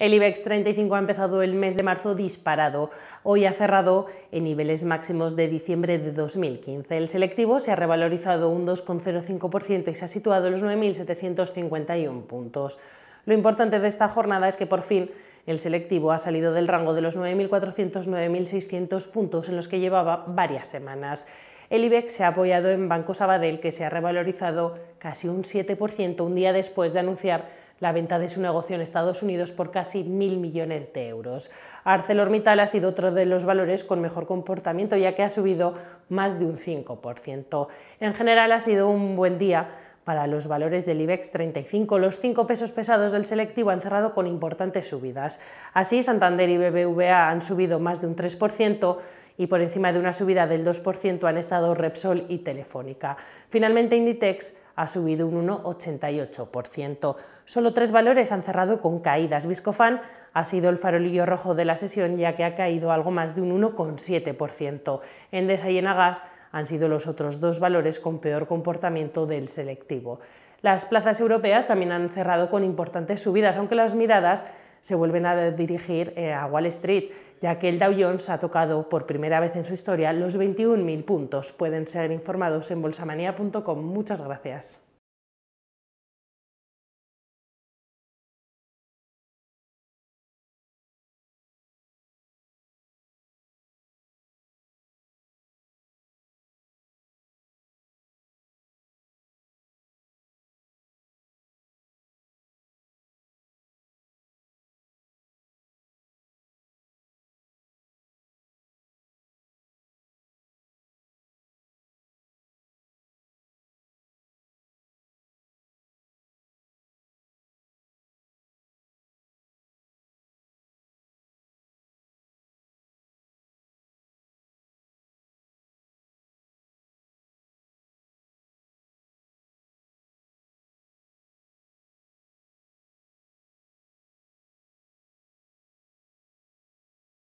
El IBEX 35 ha empezado el mes de marzo disparado. Hoy ha cerrado en niveles máximos de diciembre de 2015. El selectivo se ha revalorizado un 2,05% y se ha situado en los 9.751 puntos. Lo importante de esta jornada es que por fin el selectivo ha salido del rango de los 9.400-9.600 puntos en los que llevaba varias semanas. El IBEX se ha apoyado en Banco Sabadell, que se ha revalorizado casi un 7% un día después de anunciar la venta de su negocio en Estados Unidos por casi mil millones de euros. ArcelorMittal ha sido otro de los valores con mejor comportamiento, ya que ha subido más de un 5%. En general, ha sido un buen día para los valores del IBEX 35, los cinco pesos pesados del selectivo han cerrado con importantes subidas. Así, Santander y BBVA han subido más de un 3% y por encima de una subida del 2% han estado Repsol y Telefónica. Finalmente, Inditex ha subido un 1,88%. Solo tres valores han cerrado con caídas. Viscofan ha sido el farolillo rojo de la sesión ya que ha caído algo más de un 1,7%. Endesa y Enagas han sido los otros dos valores con peor comportamiento del selectivo. Las plazas europeas también han cerrado con importantes subidas, aunque las miradas se vuelven a dirigir eh, a Wall Street, ya que el Dow Jones ha tocado por primera vez en su historia los 21.000 puntos. Pueden ser informados en bolsamania.com. Muchas gracias.